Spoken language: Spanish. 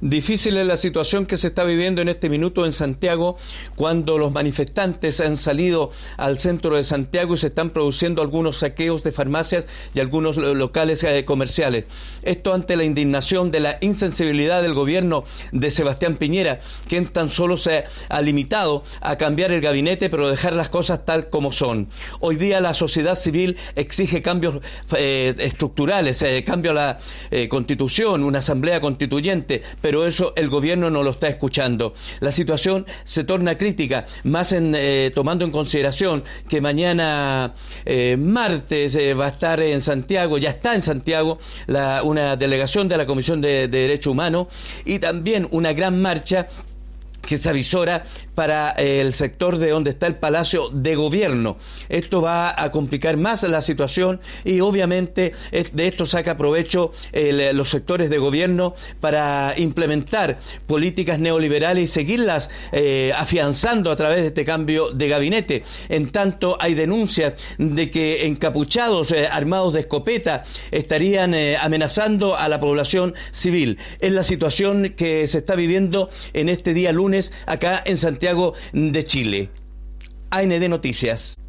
Difícil es la situación que se está viviendo en este minuto en Santiago cuando los manifestantes han salido al centro de Santiago y se están produciendo algunos saqueos de farmacias y algunos locales eh, comerciales. Esto ante la indignación de la insensibilidad del gobierno de Sebastián Piñera, quien tan solo se ha limitado a cambiar el gabinete pero dejar las cosas tal como son. Hoy día la sociedad civil exige cambios eh, estructurales, eh, cambio a la constitución, una asamblea constituyente, pero eso el gobierno no lo está escuchando. La situación se torna crítica, más eh, tomando en consideración que mañana eh, martes eh, va a estar en Santiago, ya está en Santiago, una delegación de la Comisión de, de Derechos Humanos y también una gran marcha que se avisora para eh, el sector de donde está el Palacio de Gobierno. Esto va a complicar más la situación y obviamente de esto saca provecho los sectores de gobierno para implementar políticas neoliberales y seguirlas eh, afianzando a través de este cambio de gabinete. En tanto, hay denuncias de que encapuchados, eh, armados de escopeta, estarían amenazando a la población civil. Es la situación que se está viviendo en este día lunes acá en Santiago de Chile. AND Noticias.